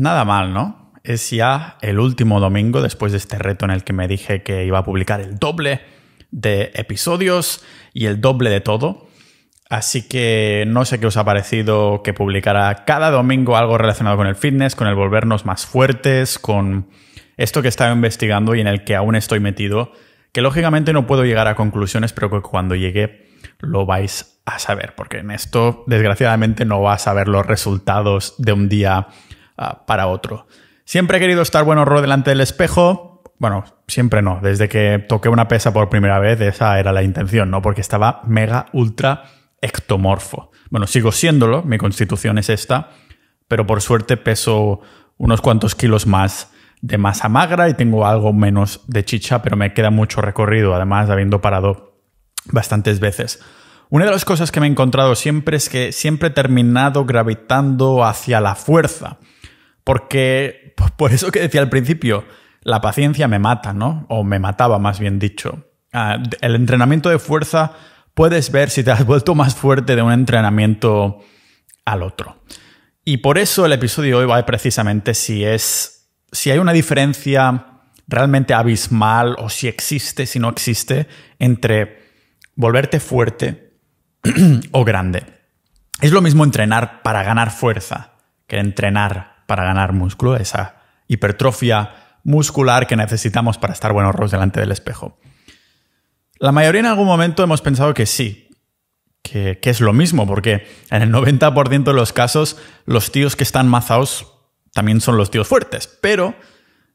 Nada mal, ¿no? Es ya el último domingo después de este reto en el que me dije que iba a publicar el doble de episodios y el doble de todo. Así que no sé qué os ha parecido que publicara cada domingo algo relacionado con el fitness, con el volvernos más fuertes, con esto que estaba investigando y en el que aún estoy metido, que lógicamente no puedo llegar a conclusiones, pero que cuando llegue lo vais a saber, porque en esto desgraciadamente no vas a ver los resultados de un día Ah, para otro. Siempre he querido estar bueno horror delante del espejo. Bueno, siempre no. Desde que toqué una pesa por primera vez, esa era la intención, ¿no? Porque estaba mega ultra ectomorfo. Bueno, sigo siéndolo, mi constitución es esta, pero por suerte peso unos cuantos kilos más de masa magra y tengo algo menos de chicha, pero me queda mucho recorrido, además habiendo parado bastantes veces. Una de las cosas que me he encontrado siempre es que siempre he terminado gravitando hacia la fuerza. Porque, pues, por eso que decía al principio, la paciencia me mata, ¿no? O me mataba, más bien dicho. Ah, el entrenamiento de fuerza, puedes ver si te has vuelto más fuerte de un entrenamiento al otro. Y por eso el episodio hoy va precisamente si es. si hay una diferencia realmente abismal o si existe, si no existe, entre volverte fuerte o grande. Es lo mismo entrenar para ganar fuerza que entrenar para ganar músculo, esa hipertrofia muscular que necesitamos para estar buenos delante del espejo. La mayoría en algún momento hemos pensado que sí, que, es lo mismo, porque en el 90% de los casos los tíos que están mazaos también son los tíos fuertes, pero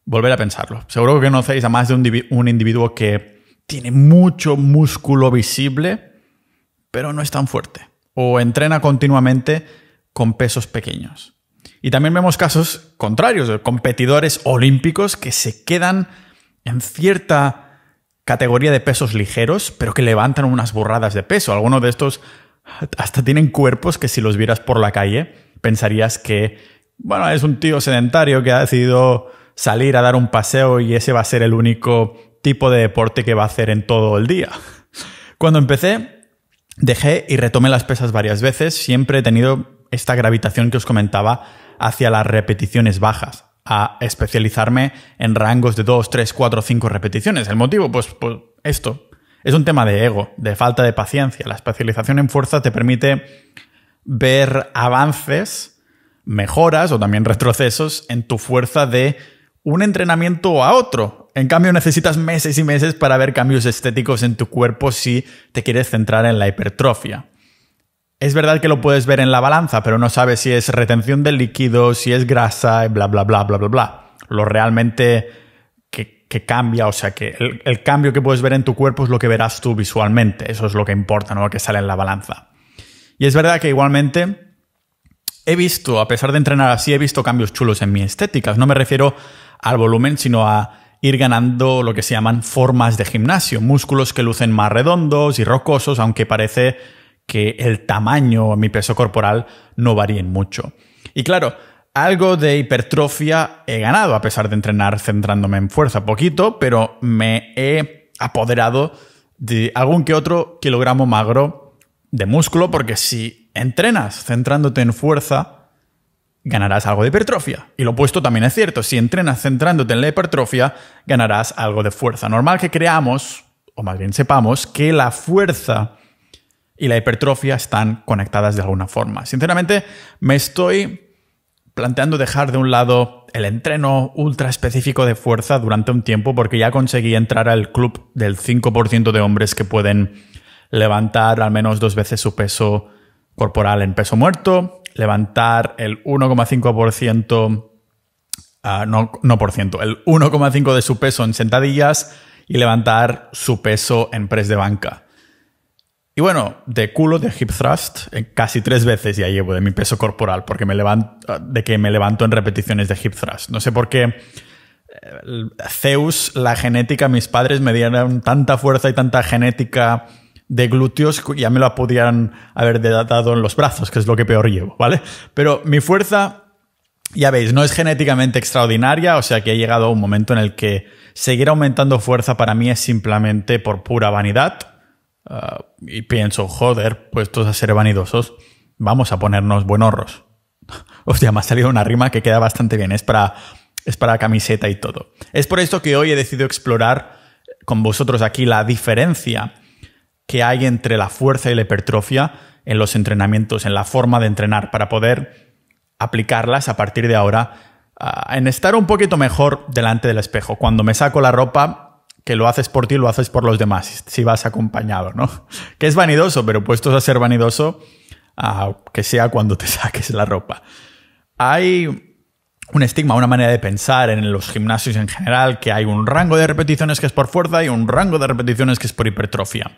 volver a pensarlo. Seguro que conocéis a más de un individuo que tiene mucho músculo visible, pero no es tan fuerte, o entrena continuamente con pesos pequeños. Y también vemos casos contrarios, de competidores olímpicos que se quedan en cierta categoría de pesos ligeros, pero que levantan unas burradas de peso. Algunos de estos hasta tienen cuerpos que si los vieras por la calle pensarías que, bueno, es un tío sedentario que ha decidido salir a dar un paseo y ese va a ser el único tipo de deporte que va a hacer en todo el día. Cuando empecé, dejé y retomé las pesas varias veces. Siempre he tenido esta gravitación que os comentaba hacia las repeticiones bajas, a especializarme en rangos de 2, 3, 4, 5 repeticiones. El motivo, pues, pues, esto. Es un tema de ego, de falta de paciencia. La especialización en fuerza te permite ver avances, mejoras o también retrocesos en tu fuerza de un entrenamiento a otro. En cambio, necesitas meses y meses para ver cambios estéticos en tu cuerpo si te quieres centrar en la hipertrofia. Es verdad que lo puedes ver en la balanza, pero no sabes si es retención de líquidos, si es grasa, bla, bla, bla, bla, bla, bla. Lo realmente que, cambia, o sea, que el, el, cambio que puedes ver en tu cuerpo es lo que verás tú visualmente. Eso es lo que importa, no lo que sale en la balanza. Y es verdad que igualmente he visto, a pesar de entrenar así, he visto cambios chulos en mi estética. No me refiero al volumen, sino a ir ganando lo que se llaman formas de gimnasio, músculos que lucen más redondos y rocosos, aunque parece que el tamaño o mi peso corporal no varíen mucho. Y claro, algo de hipertrofia he ganado a pesar de entrenar centrándome en fuerza poquito, pero me he apoderado de algún que otro kilogramo magro de músculo porque si entrenas centrándote en fuerza, ganarás algo de hipertrofia. Y lo opuesto también es cierto, si entrenas centrándote en la hipertrofia, ganarás algo de fuerza. Normal que creamos, o más bien sepamos, que la fuerza y la hipertrofia están conectadas de alguna forma. Sinceramente, me estoy planteando dejar de un lado el entreno ultra específico de fuerza durante un tiempo porque ya conseguí entrar al club del 5% de hombres que pueden levantar al menos dos veces su peso corporal en peso muerto, levantar el 1,5%, ah, no, no por ciento, el 1,5% de su peso en sentadillas y levantar su peso en press de banca. Y bueno, de culo de hip thrust, eh, casi tres veces ya llevo de mi peso corporal, porque me levanto, ah, de que me levanto en repeticiones de hip thrust. No sé por qué eh, Zeus, la genética, mis padres me dieron tanta fuerza y tanta genética de glúteos, ya me la podían haber dado en los brazos, que es lo que peor llevo, ¿vale? Pero mi fuerza, ya veis, no es genéticamente extraordinaria, o sea que he llegado a un momento en el que seguir aumentando fuerza para mí es simplemente por pura vanidad Ah, y pienso, joder, puestos pues a ser vanidosos, vamos a ponernos buenorros. Hostia, me ha salido una rima que queda bastante bien. Es para, es para camiseta y todo. Es por esto que hoy he decidido explorar con vosotros aquí la diferencia que hay entre la fuerza y la hipertrofia en los entrenamientos, en la forma de entrenar, para poder aplicarlas a partir de ahora ah, en estar un poquito mejor delante del espejo. Cuando me saco la ropa, que lo haces por ti, lo haces por los demás, si vas acompañado, ¿no? Que es vanidoso, pero puestos a ser vanidoso, ah, que sea cuando te saques la ropa. Hay un estigma, una manera de pensar en los gimnasios en general, que hay un rango de repeticiones que es por fuerza y un rango de repeticiones que es por hipertrofia.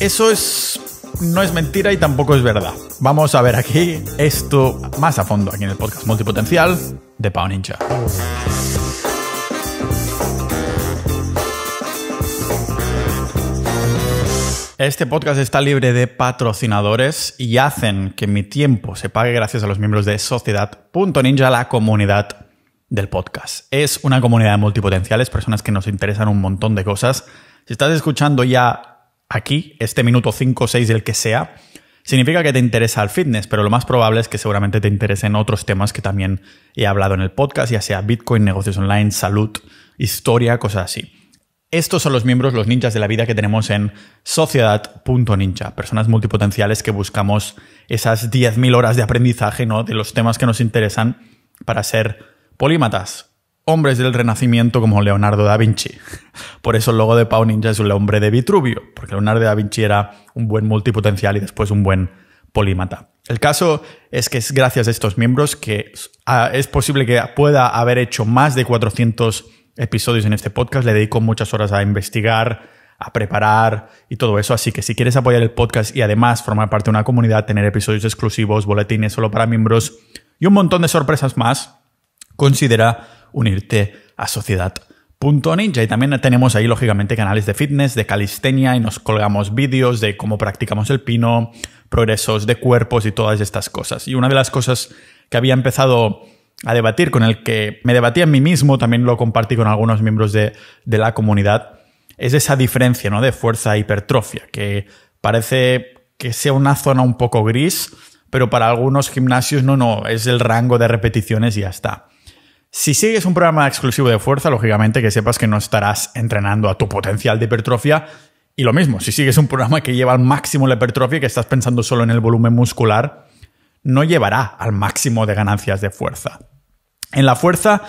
Eso es no es mentira y tampoco es verdad. Vamos a ver aquí esto más a fondo aquí en el podcast multipotencial de Pau Ninja. Este podcast está libre de patrocinadores y hacen que mi tiempo se pague gracias a los miembros de Sociedad.ninja, la comunidad del podcast. Es una comunidad de multipotenciales, personas que nos interesan un montón de cosas. Si estás escuchando ya aquí, este minuto 5 o 6, el que sea, significa que te interesa el fitness, pero lo más probable es que seguramente te interesen otros temas que también he hablado en el podcast, ya sea Bitcoin, negocios online, salud, historia, cosas así. Estos son los miembros, los ninjas de la vida que tenemos en sociedad.ninja, personas multipotenciales que buscamos esas 10.000 horas de aprendizaje ¿no? de los temas que nos interesan para ser polímatas, hombres del Renacimiento como Leonardo da Vinci. Por eso el logo de Pau Ninja es un hombre de Vitruvio, porque Leonardo da Vinci era un buen multipotencial y después un buen polímata. El caso es que es gracias a estos miembros que ah, es posible que pueda haber hecho más de 400 episodios en este podcast, le dedico muchas horas a investigar, a preparar y todo eso. Así que si quieres apoyar el podcast y además formar parte de una comunidad, tener episodios exclusivos, boletines solo para miembros y un montón de sorpresas más, considera unirte a Sociedad.ninja. Y también tenemos ahí, lógicamente, canales de fitness, de calistenia y nos colgamos vídeos de cómo practicamos el pino, progresos de cuerpos y todas estas cosas. Y una de las cosas que había empezado a debatir, con el que me debatí a mí mismo, también lo compartí con algunos miembros de, la comunidad, es esa diferencia ¿no? de fuerza e hipertrofia, que parece que sea una zona un poco gris, pero para algunos gimnasios no, no, es el rango de repeticiones y ya está. Si sigues un programa exclusivo de fuerza, lógicamente que sepas que no estarás entrenando a tu potencial de hipertrofia. Y lo mismo, si sigues un programa que lleva al máximo la hipertrofia, que estás pensando solo en el volumen muscular, no llevará al máximo de ganancias de fuerza. En la fuerza,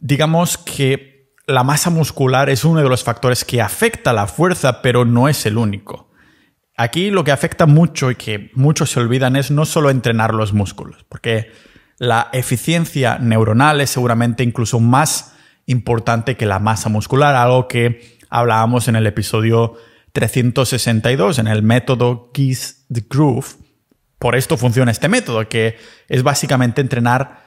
digamos que la masa muscular es uno de los factores que afecta la fuerza, pero no es el único. Aquí lo que afecta mucho y que muchos se olvidan es no solo entrenar los músculos, porque la eficiencia neuronal es seguramente incluso más importante que la masa muscular, algo que hablábamos en el episodio 362, en el método Kiss the Groove. Por esto funciona este método, que es básicamente entrenar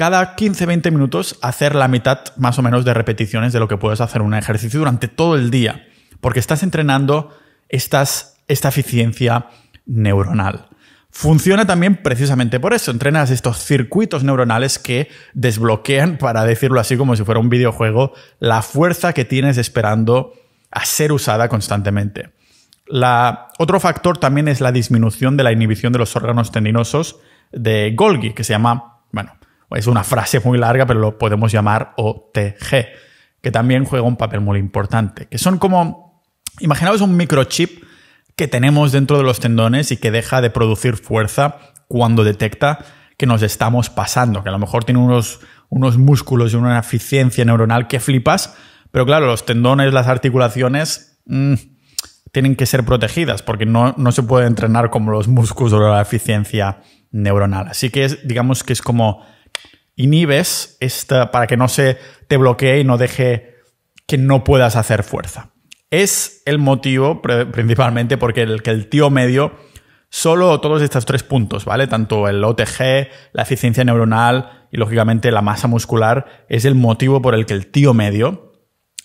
cada 15-20 minutos hacer la mitad más o menos de repeticiones de lo que puedes hacer un ejercicio durante todo el día, porque estás entrenando estas, esta eficiencia neuronal. Funciona también precisamente por eso, entrenas estos circuitos neuronales que desbloquean, para decirlo así como si fuera un videojuego, la fuerza que tienes esperando a ser usada constantemente. otro factor también es la disminución de la inhibición de los órganos tendinosos de Golgi, que se llama es una frase muy larga, pero lo podemos llamar OTG, que también juega un papel muy importante, que son como, imaginaos un microchip que tenemos dentro de los tendones y que deja de producir fuerza cuando detecta que nos estamos pasando, que a lo mejor tiene unos, músculos y una eficiencia neuronal que flipas, pero claro, los tendones, las articulaciones mm, tienen que ser protegidas porque no, se puede entrenar como los músculos o la eficiencia neuronal. Así que digamos que es como inhibes esta, para que no se te bloquee y no deje que no puedas hacer fuerza. Es el motivo principalmente porque el, que el tío medio solo todos estos tres puntos, ¿vale? Tanto el OTG, la eficiencia neuronal y lógicamente la masa muscular es el motivo por el que el tío medio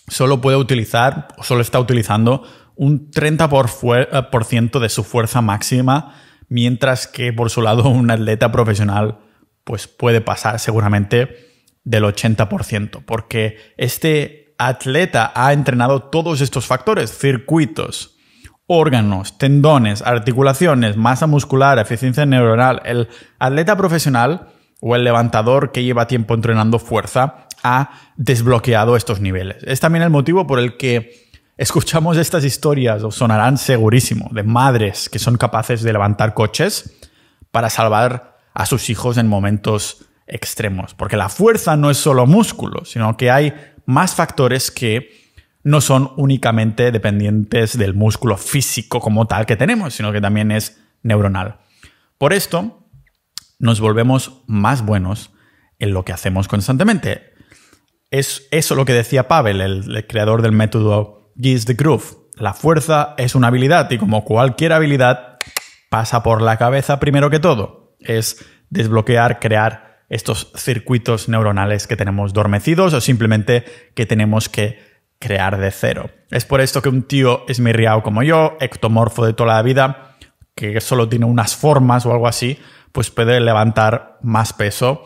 solo puede utilizar o solo está utilizando un 30% eh, de su fuerza máxima, mientras que por su lado un atleta profesional pues puede pasar seguramente del 80%, porque este atleta ha entrenado todos estos factores, circuitos, órganos, tendones, articulaciones, masa muscular, eficiencia neuronal. El atleta profesional o el levantador que lleva tiempo entrenando fuerza ha desbloqueado estos niveles. Es también el motivo por el que escuchamos estas historias, o sonarán segurísimo, de madres que son capaces de levantar coches para salvar a sus hijos en momentos extremos, porque la fuerza no es solo músculo, sino que hay más factores que no son únicamente dependientes del músculo físico como tal que tenemos, sino que también es neuronal. Por esto, nos volvemos más buenos en lo que hacemos constantemente. Es eso lo que decía Pavel, el, creador del método Giz the Groove. La fuerza es una habilidad y como cualquier habilidad, pasa por la cabeza primero que todo es desbloquear, crear estos circuitos neuronales que tenemos dormecidos o simplemente que tenemos que crear de cero. Es por esto que un tío esmirriado como yo, ectomorfo de toda la vida, que solo tiene unas formas o algo así, pues puede levantar más peso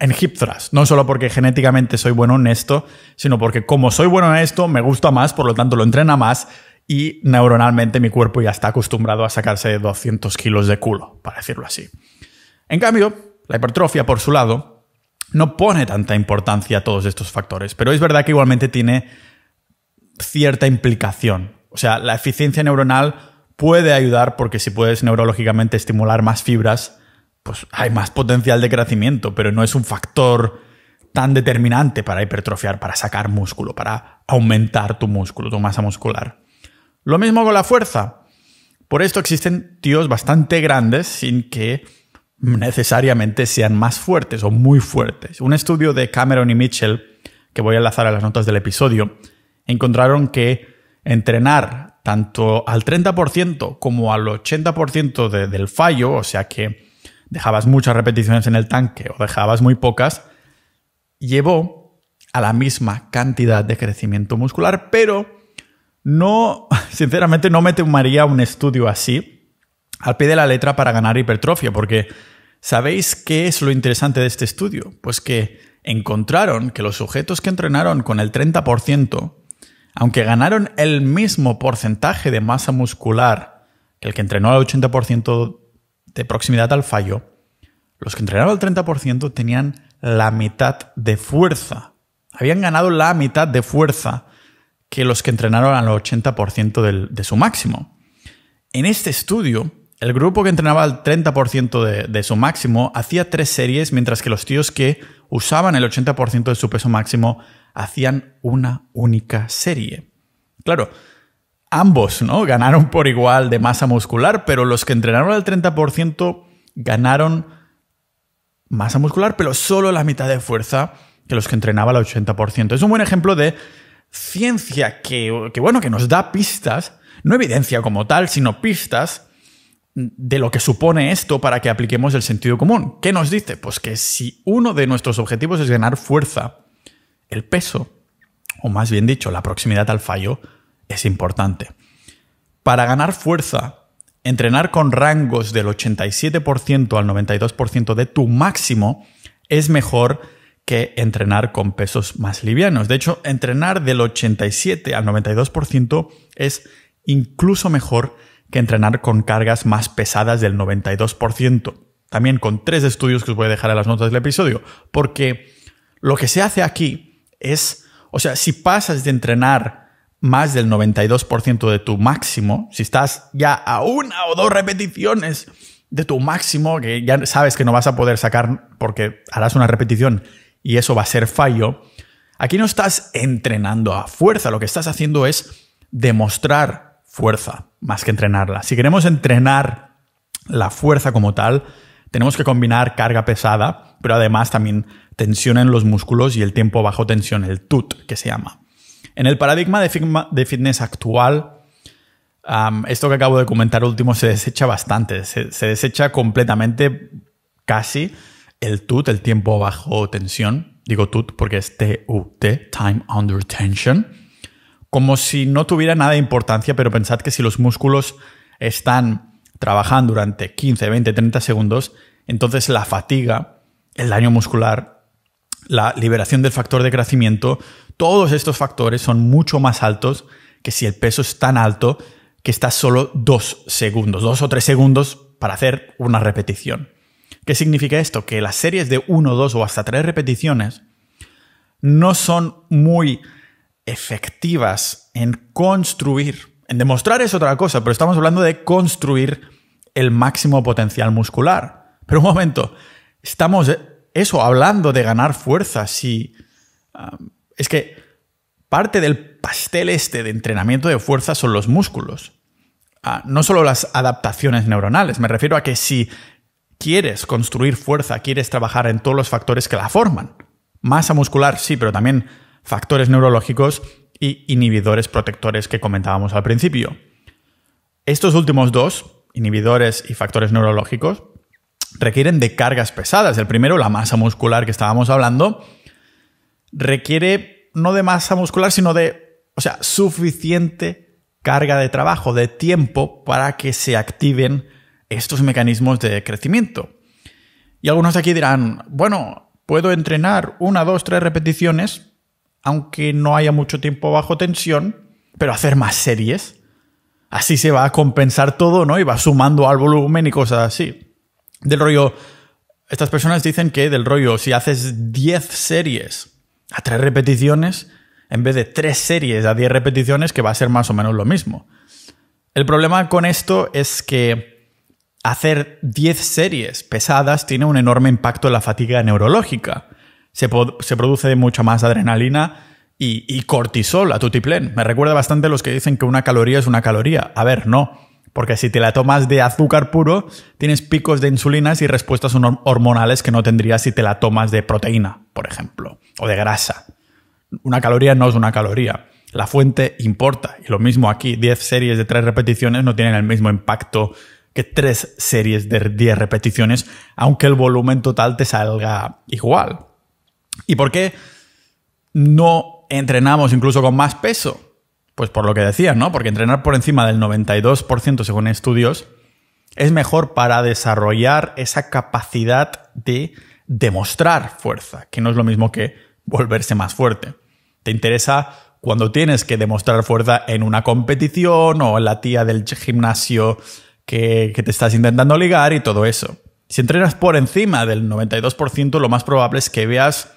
en hip No solo porque genéticamente soy bueno en esto, sino porque como soy bueno en esto, me gusta más, por lo tanto lo entrena más y neuronalmente mi cuerpo ya está acostumbrado a sacarse 200 kilos de culo, para decirlo así. En cambio, la hipertrofia, por su lado, no pone tanta importancia a todos estos factores, pero es verdad que igualmente tiene cierta implicación. O sea, la eficiencia neuronal puede ayudar porque si puedes neurológicamente estimular más fibras, pues hay más potencial de crecimiento, pero no es un factor tan determinante para hipertrofiar, para sacar músculo, para aumentar tu músculo, tu masa muscular. Lo mismo con la fuerza. Por esto existen tíos bastante grandes sin que necesariamente sean más fuertes o muy fuertes. Un estudio de Cameron y Mitchell, que voy a enlazar a las notas del episodio, encontraron que entrenar tanto al 30% como al 80% del fallo, o sea que dejabas muchas repeticiones en el tanque o dejabas muy pocas, llevó a la misma cantidad de crecimiento muscular, pero no, sinceramente no me tomaría un estudio así al pie de la letra para ganar hipertrofia, porque ¿sabéis qué es lo interesante de este estudio? Pues que encontraron que los sujetos que entrenaron con el 30%, aunque ganaron el mismo porcentaje de masa muscular que el que entrenó al 80% de proximidad al fallo, los que entrenaron al 30% tenían la mitad de fuerza. Habían ganado la mitad de fuerza que los que entrenaron al 80% de su máximo. En este estudio, el grupo que entrenaba al 30% de, su máximo hacía tres series, mientras que los tíos que usaban el 80% de su peso máximo hacían una única serie. Claro, ambos ¿no? ganaron por igual de masa muscular, pero los que entrenaron al 30% ganaron masa muscular, pero solo la mitad de fuerza que los que entrenaba al 80%. Es un buen ejemplo de ciencia que, bueno, que nos da pistas, no evidencia como tal, sino pistas de lo que supone esto para que apliquemos el sentido común. ¿Qué nos dice? Pues que si uno de nuestros objetivos es ganar fuerza, el peso, o más bien dicho, la proximidad al fallo, es importante. Para ganar fuerza, entrenar con rangos del 87% al 92% de tu máximo es mejor que entrenar con pesos más livianos. De hecho, entrenar del 87 al 92% es incluso mejor que entrenar con cargas más pesadas del 92%. También con tres estudios que os voy a dejar en las notas del episodio, porque lo que se hace aquí es, o sea, si pasas de entrenar más del 92% de tu máximo, si estás ya a una o dos repeticiones de tu máximo, que ya sabes que no vas a poder sacar porque harás una repetición y eso va a ser fallo, aquí no estás entrenando a fuerza, lo que estás haciendo es demostrar fuerza más que entrenarla. Si queremos entrenar la fuerza como tal, tenemos que combinar carga pesada, pero además también tensión en los músculos y el tiempo bajo tensión, el TUT que se llama. En el paradigma de, fitness actual, esto que acabo de comentar último se desecha bastante, se desecha completamente, casi, el TUT, el tiempo bajo tensión, digo TUT porque es T-U-T, Time Under Tension, como si no tuviera nada de importancia, pero pensad que si los músculos están trabajando durante 15, 20, 30 segundos, entonces la fatiga, el daño muscular, la liberación del factor de crecimiento, todos estos factores son mucho más altos que si el peso es tan alto que está solo dos segundos, dos o tres segundos para hacer una repetición. ¿Qué significa esto? Que las series de 1, 2 o hasta 3 repeticiones no son muy efectivas en construir. En demostrar es otra cosa, pero estamos hablando de construir el máximo potencial muscular. Pero un momento, estamos eso hablando de ganar fuerza. Si, ah, es que parte del pastel este de entrenamiento de fuerza son los músculos. Ah, no solo las adaptaciones neuronales, me refiero a que si quieres construir fuerza, quieres trabajar en todos los factores que la forman. Masa muscular, sí, pero también factores neurológicos y inhibidores protectores que comentábamos al principio. Estos últimos dos, inhibidores y factores neurológicos, requieren de cargas pesadas. El primero, la masa muscular que estábamos hablando, requiere no de masa muscular, sino de, o sea, suficiente carga de trabajo, de tiempo para que se activen estos mecanismos de crecimiento. Y algunos aquí dirán, bueno, puedo entrenar una, dos, tres repeticiones, aunque no haya mucho tiempo bajo tensión, pero hacer más series. Así se va a compensar todo, ¿no? Y va sumando al volumen y cosas así. Del rollo, estas personas dicen que del rollo, si haces 10 series a tres repeticiones, en vez de tres series a 10 repeticiones, que va a ser más o menos lo mismo. El problema con esto es que hacer 10 series pesadas tiene un enorme impacto en la fatiga neurológica. Se, produce mucha más adrenalina y, cortisol a tiplén. Me recuerda bastante a los que dicen que una caloría es una caloría. A ver, no. Porque si te la tomas de azúcar puro, tienes picos de insulinas y respuestas hormonales que no tendrías si te la tomas de proteína, por ejemplo, o de grasa. Una caloría no es una caloría. La fuente importa. Y lo mismo aquí, 10 series de 3 repeticiones no tienen el mismo impacto que tres series de 10 repeticiones, aunque el volumen total te salga igual. ¿Y por qué no entrenamos incluso con más peso? Pues por lo que decías, ¿no? Porque entrenar por encima del 92% según estudios es mejor para desarrollar esa capacidad de demostrar fuerza, que no es lo mismo que volverse más fuerte. Te interesa cuando tienes que demostrar fuerza en una competición o en la tía del gimnasio que, te estás intentando ligar y todo eso. Si entrenas por encima del 92%, lo más probable es que veas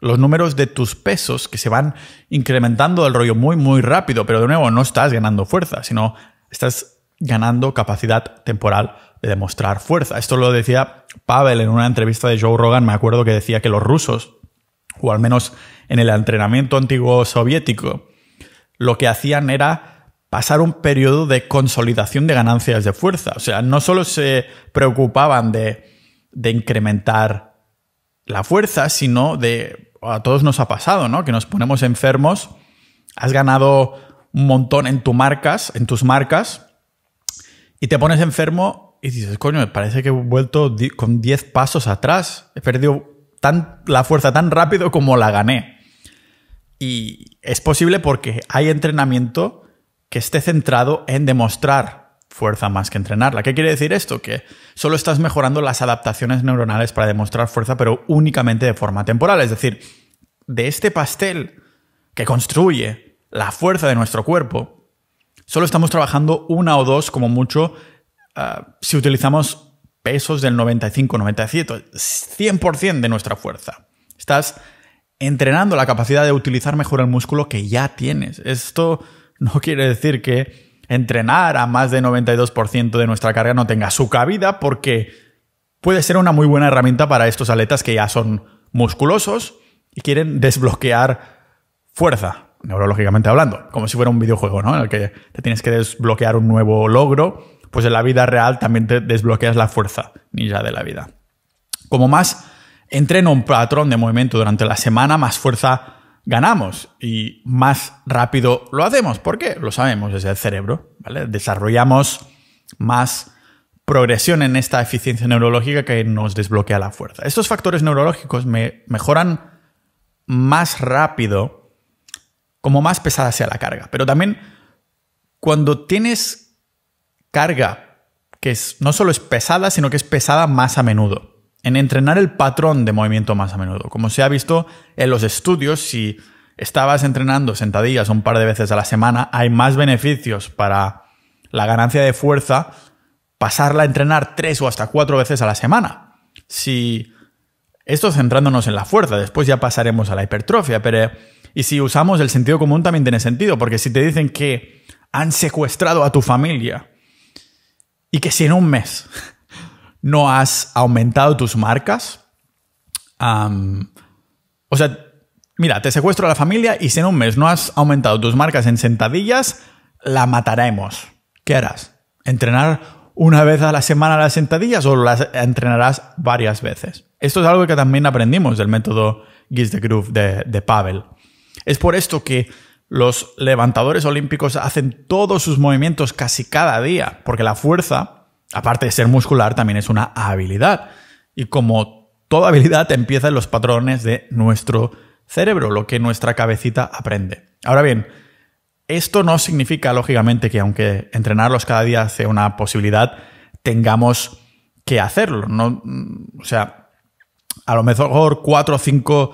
los números de tus pesos que se van incrementando del rollo muy, muy rápido, pero de nuevo no estás ganando fuerza, sino estás ganando capacidad temporal de demostrar fuerza. Esto lo decía Pavel en una entrevista de Joe Rogan, me acuerdo que decía que los rusos, o al menos en el entrenamiento antiguo soviético, lo que hacían era pasar un periodo de consolidación de ganancias de fuerza. O sea, no solo se preocupaban de, incrementar la fuerza, sino de... A todos nos ha pasado, ¿no? Que nos ponemos enfermos, has ganado un montón en, tus marcas, en tus marcas, y te pones enfermo y dices, coño, me parece que he vuelto con 10 pasos atrás. He perdido tan, la fuerza tan rápido como la gané. Y es posible porque hay entrenamiento que esté centrado en demostrar fuerza más que entrenarla. ¿Qué quiere decir esto? Que solo estás mejorando las adaptaciones neuronales para demostrar fuerza, pero únicamente de forma temporal. Es decir, de este pastel que construye la fuerza de nuestro cuerpo, solo estamos trabajando una o dos como mucho ah, si utilizamos pesos del 95, 97, 100% de nuestra fuerza. Estás entrenando la capacidad de utilizar mejor el músculo que ya tienes. Esto no quiere decir que entrenar a más de 92% de nuestra carga no tenga su cabida porque puede ser una muy buena herramienta para estos atletas que ya son musculosos y quieren desbloquear fuerza, neurológicamente hablando, como si fuera un videojuego, ¿no? En el que te tienes que desbloquear un nuevo logro, pues en la vida real también te desbloqueas la fuerza ninja de la vida. Como más entreno un patrón de movimiento durante la semana, más fuerza ganamos y más rápido lo hacemos. ¿Por qué? Lo sabemos, desde el cerebro. Desarrollamos más progresión en esta eficiencia neurológica que nos desbloquea la fuerza. Estos factores neurológicos mejoran más rápido, como más pesada sea la carga. Pero también cuando tienes carga que no solo es pesada, sino que es pesada más a menudo en entrenar el patrón de movimiento más a menudo. Como se ha visto en los estudios, si estabas entrenando sentadillas un par de veces a la semana, hay más beneficios para la ganancia de fuerza pasarla a entrenar tres o hasta cuatro veces a la semana. Si esto centrándonos en la fuerza, después ya pasaremos a la hipertrofia, pero y si usamos el sentido común también tiene sentido, porque si te dicen que han secuestrado a tu familia y que si en un mes no has aumentado tus marcas. o sea, mira, te secuestro a la familia y si en un mes no has aumentado tus marcas en sentadillas, la mataremos. ¿Qué harás? ¿Entrenar una vez a la semana las sentadillas o las entrenarás varias veces? Esto es algo que también aprendimos del método Giz de Groove de Pavel. Es por esto que los levantadores olímpicos hacen todos sus movimientos casi cada día, porque la fuerza Aparte de ser muscular, también es una habilidad. Y como toda habilidad empieza en los patrones de nuestro cerebro, lo que nuestra cabecita aprende. Ahora bien, esto no significa, lógicamente, que aunque entrenarlos cada día sea una posibilidad, tengamos que hacerlo. o sea, a lo mejor cuatro o cinco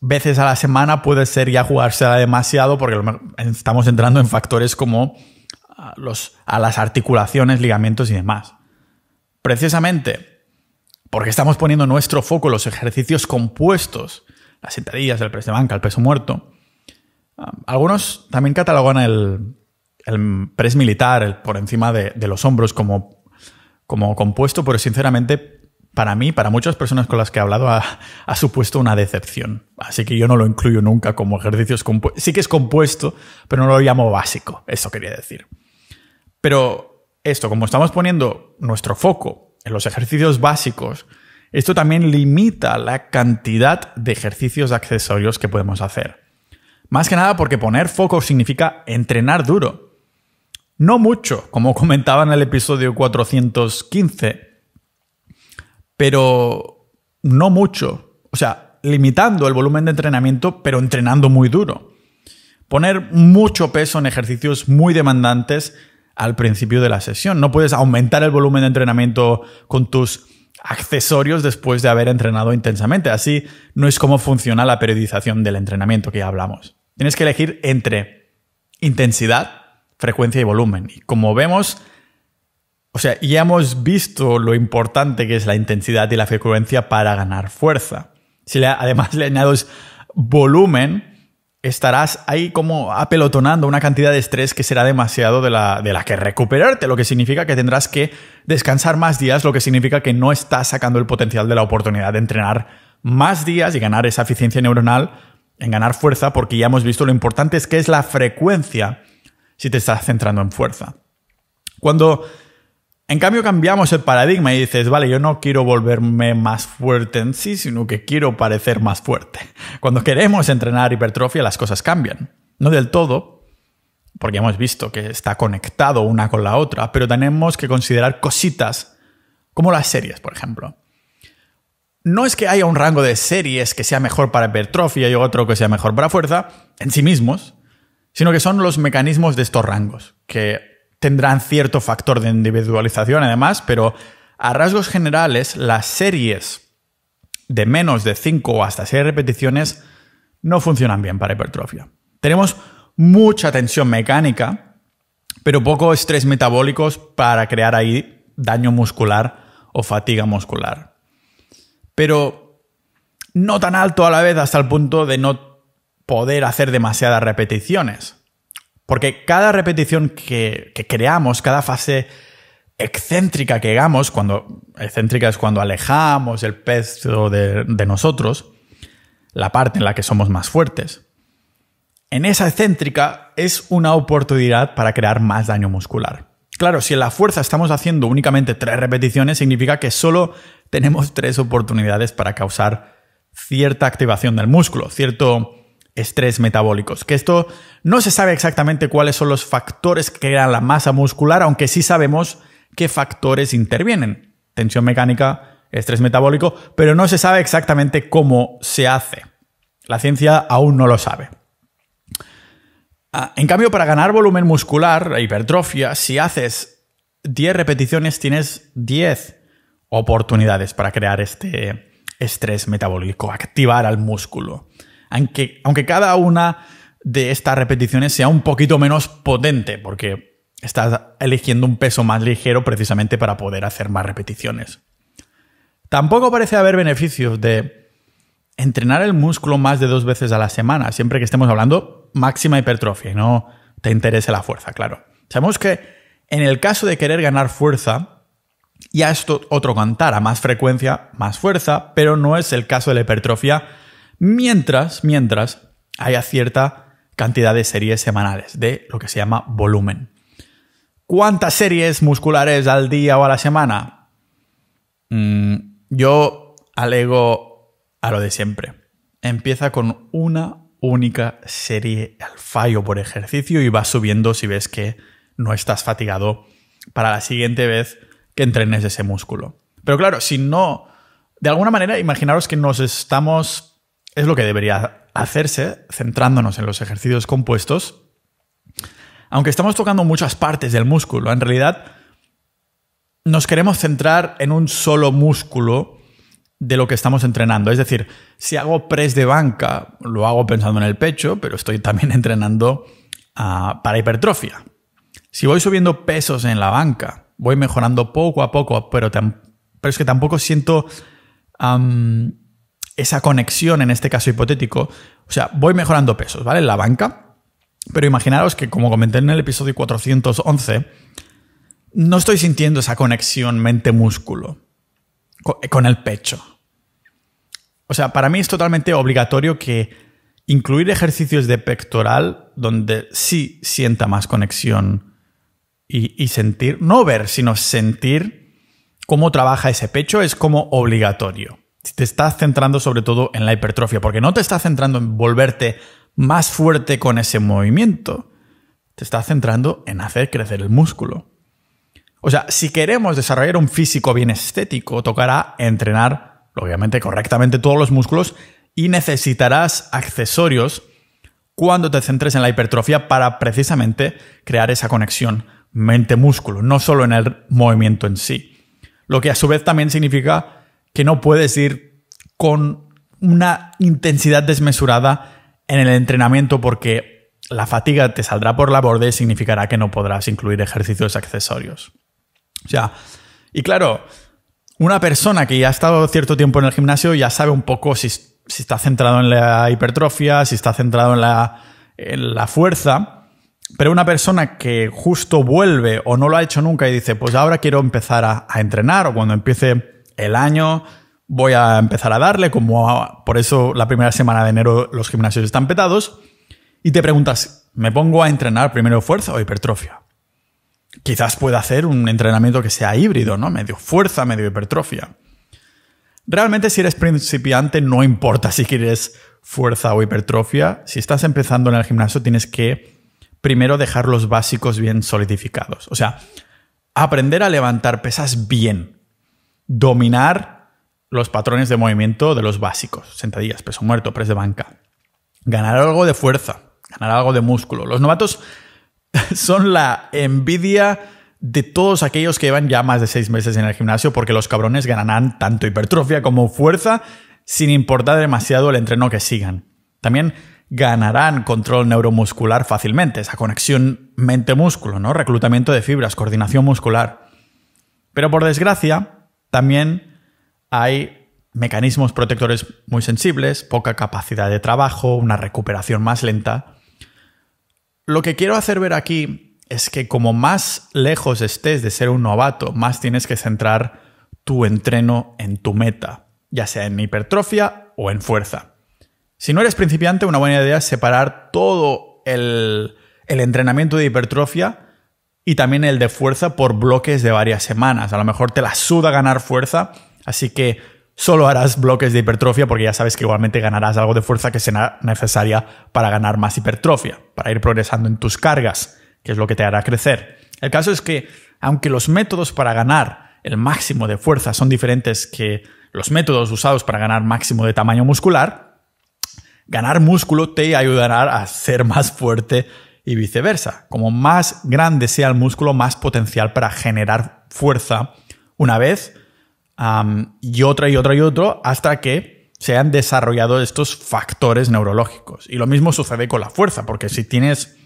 veces a la semana puede ser ya jugarse demasiado porque estamos entrando en factores como a, las articulaciones, ligamentos y demás. Precisamente porque estamos poniendo nuestro foco en los ejercicios compuestos, las sentadillas, el press de banca, el peso muerto. Um, algunos también catalogan el, press militar el por encima de, los hombros como, como, compuesto, pero sinceramente para mí, para muchas personas con las que he hablado, ha, ha supuesto una decepción. Así que yo no lo incluyo nunca como ejercicios compuestos. Sí que es compuesto, pero no lo llamo básico, eso quería decir. Pero esto, como estamos poniendo nuestro foco en los ejercicios básicos, esto también limita la cantidad de ejercicios accesorios que podemos hacer. Más que nada porque poner foco significa entrenar duro. No mucho, como comentaba en el episodio 415, pero no mucho. O sea, limitando el volumen de entrenamiento, pero entrenando muy duro. Poner mucho peso en ejercicios muy demandantes al principio de la sesión. No puedes aumentar el volumen de entrenamiento con tus accesorios después de haber entrenado intensamente. Así no es como funciona la periodización del entrenamiento que ya hablamos. Tienes que elegir entre intensidad, frecuencia y volumen. Y como vemos, o sea, ya hemos visto lo importante que es la intensidad y la frecuencia para ganar fuerza. Si además le añades volumen, estarás ahí como apelotonando una cantidad de estrés que será demasiado de la, de la que recuperarte, lo que significa que tendrás que descansar más días, lo que significa que no estás sacando el potencial de la oportunidad de entrenar más días y ganar esa eficiencia neuronal, en ganar fuerza, porque ya hemos visto lo importante es que es la frecuencia si te estás centrando en fuerza. Cuando en cambio, cambiamos el paradigma y dices, vale, yo no quiero volverme más fuerte en sí, sino que quiero parecer más fuerte. Cuando queremos entrenar hipertrofia, las cosas cambian. No del todo, porque hemos visto que está conectado una con la otra, pero tenemos que considerar cositas como las series, por ejemplo. No es que haya un rango de series que sea mejor para hipertrofia y otro que sea mejor para fuerza en sí mismos, sino que son los mecanismos de estos rangos, que tendrán cierto factor de individualización además, pero a rasgos generales las series de menos de 5 o hasta 6 repeticiones no funcionan bien para hipertrofia. Tenemos mucha tensión mecánica, pero poco estrés metabólico para crear ahí daño muscular o fatiga muscular. Pero no tan alto a la vez hasta el punto de no poder hacer demasiadas repeticiones. Porque cada repetición que, creamos, cada fase excéntrica que hagamos, cuando excéntrica es cuando alejamos el peso de, de, nosotros, la parte en la que somos más fuertes. En esa excéntrica es una oportunidad para crear más daño muscular. Claro, si en la fuerza estamos haciendo únicamente tres repeticiones, significa que solo tenemos tres oportunidades para causar cierta activación del músculo, cierto estrés metabólicos. Que esto no se sabe exactamente cuáles son los factores que crean la masa muscular, aunque sí sabemos qué factores intervienen. Tensión mecánica, estrés metabólico, pero no se sabe exactamente cómo se hace. La ciencia aún no lo sabe. Ah, en cambio, para ganar volumen muscular, hipertrofia, si haces 10 repeticiones, tienes 10 oportunidades para crear este estrés metabólico, activar al músculo aunque, cada una de estas repeticiones sea un poquito menos potente, porque estás eligiendo un peso más ligero precisamente para poder hacer más repeticiones. Tampoco parece haber beneficios de entrenar el músculo más de dos veces a la semana, siempre que estemos hablando máxima hipertrofia y no te interese la fuerza, claro. Sabemos que en el caso de querer ganar fuerza, ya esto otro cantar, a más frecuencia, más fuerza, pero no es el caso de la hipertrofia Mientras, mientras haya cierta cantidad de series semanales, de lo que se llama volumen. ¿Cuántas series musculares al día o a la semana? Mm, yo alego a lo de siempre. Empieza con una única serie al fallo por ejercicio y va subiendo si ves que no estás fatigado para la siguiente vez que entrenes ese músculo. Pero claro, si no, de alguna manera imaginaros que nos estamos es lo que debería hacerse centrándonos en los ejercicios compuestos. Aunque estamos tocando muchas partes del músculo, en realidad nos queremos centrar en un solo músculo de lo que estamos entrenando. Es decir, si hago press de banca, lo hago pensando en el pecho, pero estoy también entrenando ah, para hipertrofia. Si voy subiendo pesos en la banca, voy mejorando poco a poco, pero, pero es que tampoco siento esa conexión, en este caso hipotético, o sea, voy mejorando pesos, ¿vale? En la banca, pero imaginaros que, como comenté en el episodio 411, no estoy sintiendo esa conexión mente-músculo con el pecho. O sea, para mí es totalmente obligatorio que incluir ejercicios de pectoral donde sí sienta más conexión y, y sentir, no ver, sino sentir cómo trabaja ese pecho es como obligatorio te estás centrando sobre todo en la hipertrofia, porque no te estás centrando en volverte más fuerte con ese movimiento, te estás centrando en hacer crecer el músculo. O sea, si queremos desarrollar un físico bien estético, tocará entrenar, obviamente, correctamente todos los músculos y necesitarás accesorios cuando te centres en la hipertrofia para precisamente crear esa conexión mente-músculo, no solo en el movimiento en sí. Lo que a su vez también significa que no puedes ir con una intensidad desmesurada en el entrenamiento porque la fatiga te saldrá por la borda y significará que no podrás incluir ejercicios accesorios. O sea, y claro, una persona que ya ha estado cierto tiempo en el gimnasio ya sabe un poco si, está centrado en la hipertrofia, si está centrado en la, en la fuerza. Pero una persona que justo vuelve o no lo ha hecho nunca y dice, pues ahora quiero empezar a, a entrenar o cuando empiece el año voy a empezar a darle, como por eso la primera semana de enero los gimnasios están petados, y te preguntas, ¿me pongo a entrenar primero fuerza o hipertrofia? Quizás pueda hacer un entrenamiento que sea híbrido, ¿no? Medio fuerza, medio hipertrofia. Realmente si eres principiante no importa si quieres fuerza o hipertrofia, si estás empezando en el gimnasio tienes que primero dejar los básicos bien solidificados, o sea, aprender a levantar pesas bien, dominar los patrones de movimiento de los básicos, sentadillas, peso muerto, press de banca, ganar algo de fuerza, ganar algo de músculo. Los novatos son la envidia de todos aquellos que llevan ya más de seis meses en el gimnasio porque los cabrones ganarán tanto hipertrofia como fuerza sin importar demasiado el entreno que sigan. También ganarán control neuromuscular fácilmente, esa conexión mente-músculo, ¿no? reclutamiento de fibras, coordinación muscular. Pero por desgracia, también hay mecanismos protectores muy sensibles, poca capacidad de trabajo, una recuperación más lenta. Lo que quiero hacer ver aquí es que como más lejos estés de ser un novato, más tienes que centrar tu entreno en tu meta, ya sea en hipertrofia o en fuerza. Si no eres principiante, una buena idea es separar todo el, entrenamiento de hipertrofia y también el de fuerza por bloques de varias semanas. A lo mejor te la suda ganar fuerza, así que solo harás bloques de hipertrofia porque ya sabes que igualmente ganarás algo de fuerza que será necesaria para ganar más hipertrofia, para ir progresando en tus cargas, que es lo que te hará crecer. El caso es que, aunque los métodos para ganar el máximo de fuerza son diferentes que los métodos usados para ganar máximo de tamaño muscular, ganar músculo te ayudará a ser más fuerte y viceversa. Como más grande sea el músculo, más potencial para generar fuerza una vez y otra y otra y otro hasta que se han desarrollado estos factores neurológicos. Y lo mismo sucede con la fuerza, porque si tienes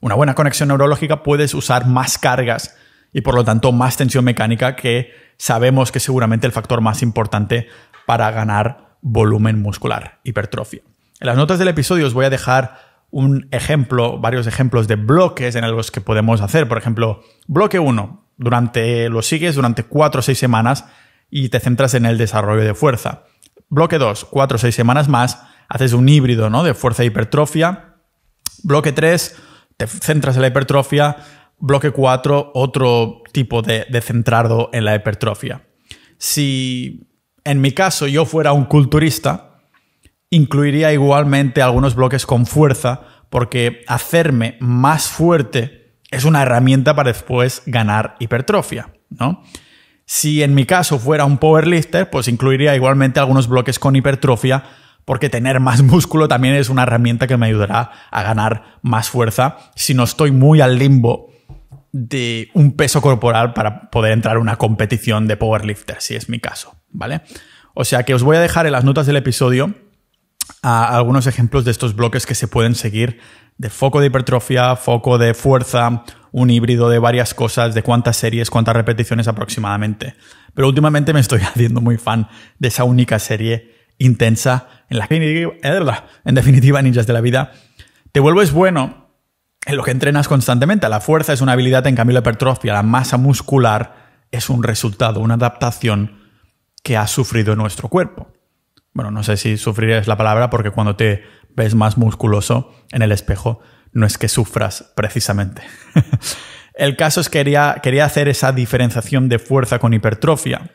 una buena conexión neurológica puedes usar más cargas y por lo tanto más tensión mecánica que sabemos que seguramente el factor más importante para ganar volumen muscular, hipertrofia. En las notas del episodio os voy a dejar un ejemplo, varios ejemplos de bloques en los que podemos hacer. Por ejemplo, bloque 1, durante, lo sigues durante 4 o 6 semanas y te centras en el desarrollo de fuerza. Bloque 2, 4 o 6 semanas más, haces un híbrido ¿no? de fuerza e hipertrofia. Bloque 3, te centras en la hipertrofia. Bloque 4, otro tipo de, de centrado en la hipertrofia. Si en mi caso yo fuera un culturista, incluiría igualmente algunos bloques con fuerza, porque hacerme más fuerte es una herramienta para después ganar hipertrofia, ¿no? Si en mi caso fuera un powerlifter, pues incluiría igualmente algunos bloques con hipertrofia, porque tener más músculo también es una herramienta que me ayudará a ganar más fuerza si no estoy muy al limbo de un peso corporal para poder entrar a una competición de powerlifter, si es mi caso, ¿vale? O sea que os voy a dejar en las notas del episodio a algunos ejemplos de estos bloques que se pueden seguir de foco de hipertrofia, foco de fuerza, un híbrido de varias cosas, de cuántas series, cuántas repeticiones aproximadamente. Pero últimamente me estoy haciendo muy fan de esa única serie intensa en la en definitiva, ninjas de la vida, te vuelves bueno en lo que entrenas constantemente. La fuerza es una habilidad, en cambio la hipertrofia, la masa muscular, es un resultado, una adaptación que ha sufrido nuestro cuerpo bueno, no sé si sufrir es la palabra porque cuando te ves más musculoso en el espejo, no es que sufras precisamente. el caso es que quería, quería hacer esa diferenciación de fuerza con hipertrofia.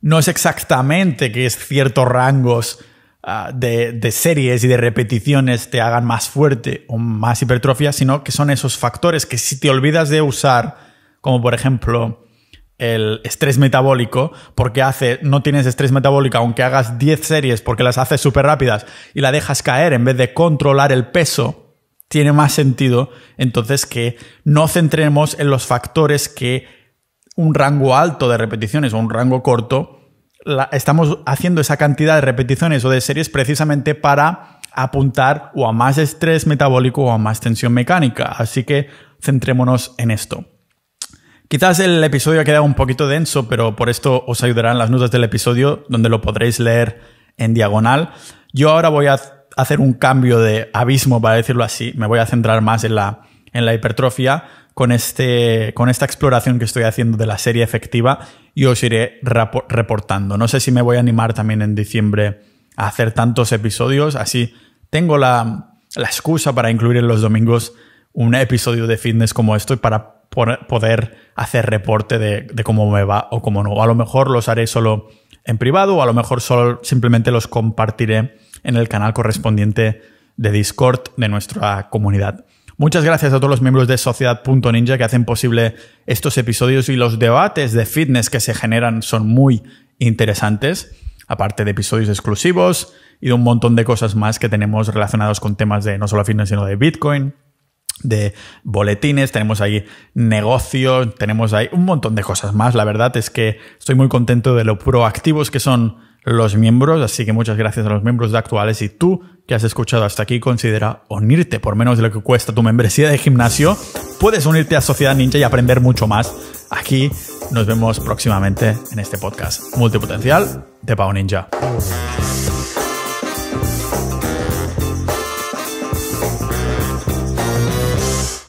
No es exactamente que es ciertos rangos ah, de, de series y de repeticiones te hagan más fuerte o más hipertrofia, sino que son esos factores que si te olvidas de usar, como por ejemplo el estrés metabólico, porque hace, no tienes estrés metabólico, aunque hagas 10 series porque las haces súper rápidas y la dejas caer en vez de controlar el peso, tiene más sentido entonces que no centremos en los factores que un rango alto de repeticiones o un rango corto, estamos haciendo esa cantidad de repeticiones o de series precisamente para apuntar o a más estrés metabólico o a más tensión mecánica. Así que centrémonos en esto. Quizás el episodio ha quedado un poquito denso, pero por esto os ayudarán las notas del episodio donde lo podréis leer en diagonal. Yo ahora voy a hacer un cambio de abismo, para decirlo así. Me voy a centrar más en la, en la hipertrofia con, este, con esta exploración que estoy haciendo de la serie efectiva y os iré reportando. No sé si me voy a animar también en diciembre a hacer tantos episodios, así tengo la, la excusa para incluir en los domingos un episodio de fitness como esto y para poder hacer reporte de, cómo me va o cómo no. a lo mejor los haré solo en privado o a lo mejor solo simplemente los compartiré en el canal correspondiente de Discord de nuestra comunidad. Muchas gracias a todos los miembros de Sociedad.ninja que hacen posible estos episodios y los debates de fitness que se generan son muy interesantes, aparte de episodios exclusivos y de un montón de cosas más que tenemos relacionados con temas de no solo fitness, sino de Bitcoin, de boletines, tenemos ahí negocios, tenemos ahí un montón de cosas más. La verdad es que estoy muy contento de lo proactivos que son los miembros, así que muchas gracias a los miembros de actuales y tú que has escuchado hasta aquí, considera unirte por menos de lo que cuesta tu membresía de gimnasio. Puedes unirte a Sociedad Ninja y aprender mucho más. Aquí nos vemos próximamente en este podcast multipotencial de Pau Ninja.